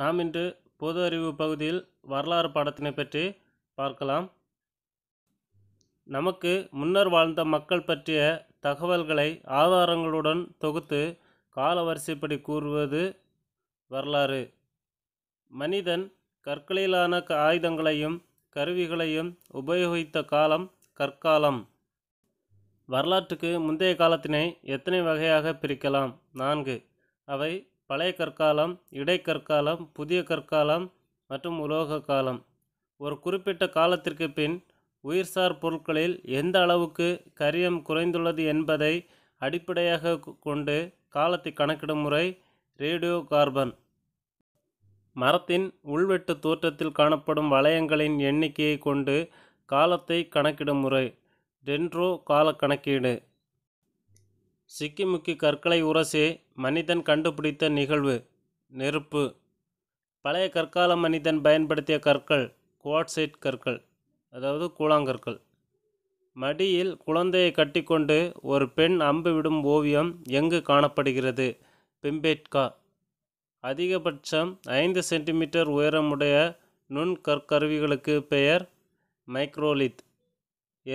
நாம் இன்று பொது அறிவு பகுதியில் வரலாறு பாடத்தினை பற்றி பார்க்கலாம் நமக்கு முன்னர் வாழ்ந்த மக்கள் பற்றிய தகவல்களை ஆதாரங்களுடன் தொகுத்து கால வரிசைப்படி கூறுவது வரலாறு மனிதன் கற்களிலான ஆயுதங்களையும் கருவிகளையும் உபயோகித்த காலம் கற்காலம் வரலாற்றுக்கு முந்தைய காலத்தினை எத்தனை வகையாக பிரிக்கலாம் நான்கு அவை பழைய கற்காலம் இடைக்கற்காலம் புதிய கற்காலம் மற்றும் உலோக காலம் ஒரு குறிப்பிட்ட காலத்திற்கு பின் உயிர்சார் பொருட்களில் எந்த அளவுக்கு கரியம் குறைந்துள்ளது என்பதை அடிப்படையாக கொண்டு காலத்தை கணக்கிடும் முறை ரேடியோ கார்பன் மரத்தின் உள்வெட்டு தோற்றத்தில் காணப்படும் வளையங்களின் எண்ணிக்கையை கொண்டு காலத்தை கணக்கிடும் முறை டென்ட்ரோ கால கணக்கீடு சிக்கிமுக்கி கற்களை உரசி மனிதன் கண்டுபிடித்த நிகழ்வு நெருப்பு பழைய கற்கால மனிதன் பயன்படுத்திய கற்கள் குவாட்சைட் கற்கள் அதாவது கூழாங்கற்கள் மடியில் குழந்தையை கட்டிக்கொண்டு ஒரு பெண் அம்பு விடும் ஓவியம் எங்கு காணப்படுகிறது பிம்பேட்கா அதிகபட்சம் ஐந்து சென்டிமீட்டர் உயரமுடைய நுண் கற்கருவிகளுக்கு பெயர் மைக்ரோலித்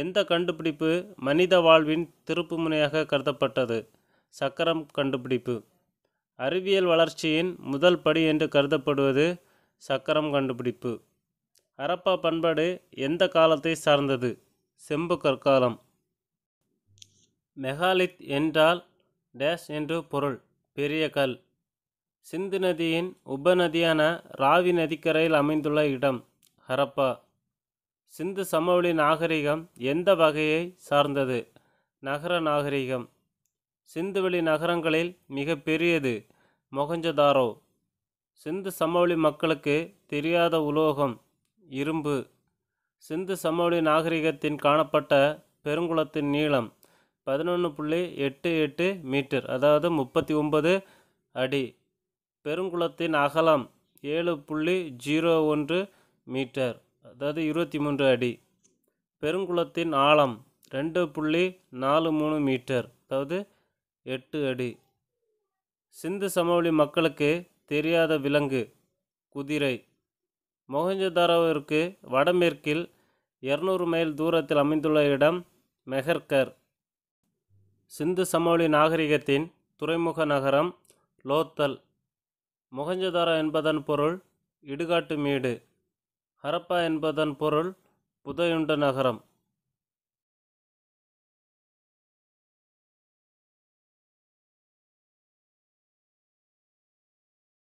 எந்த கண்டுபிடிப்பு மனித வாழ்வின் திருப்புமுனையாக கருதப்பட்டது சக்கரம் கண்டுபிடிப்பு அறிவியல் வளர்ச்சியின் முதல் படி என்று கருதப்படுவது சக்கரம் கண்டுபிடிப்பு ஹரப்பா பண்பாடு எந்த காலத்தை சார்ந்தது செம்பு கற்காலம் மெகாலித் என்றால் டேஷ் என்று பொருள் பெரிய கல் சிந்து நதியின் உபநதியான ராவி நதிக்கரையில் அமைந்துள்ள இடம் ஹரப்பா சிந்து சமவெளி நாகரிகம் எந்த வகையை சார்ந்தது நகர நாகரிகம் சிந்துவெளி நகரங்களில் மிக பெரியது மொகஞ்சதாரோ சிந்து சமவெளி மக்களுக்கு தெரியாத உலோகம் இரும்பு சிந்து சமவெளி நாகரிகத்தின் காணப்பட்ட பெருங்குளத்தின் நீளம் பதினொன்று புள்ளி எட்டு எட்டு மீட்டர் அதாவது முப்பத்தி ஒன்பது அடி பெருங்குளத்தின் அகலம் ஏழு புள்ளி ஜீரோ ஒன்று மீட்டர் அதாவது இருபத்தி மூன்று அடி பெருங்குளத்தின் ஆழம் ரெண்டு புள்ளி நாலு மூணு மீட்டர் அதாவது எட்டு அடி சிந்து சமவெளி மக்களுக்கு தெரியாத விலங்கு குதிரை மொஹஞ்சதாரோவிற்கு வடமேற்கில் இரநூறு மைல் தூரத்தில் அமைந்துள்ள இடம் மெஹர்கர் சிந்து சமவெளி நாகரிகத்தின் துறைமுக நகரம் லோத்தல் மொஹஞ்சதாரா என்பதன் பொருள் இடுகாட்டு மேடு ஹரப்பா என்பதன் பொருள் புதையுண்ட நகரம்